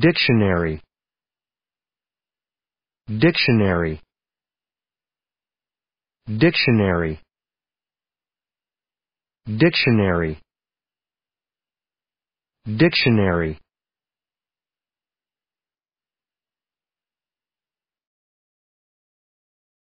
Dictionary Dictionary Dictionary Dictionary Dictionary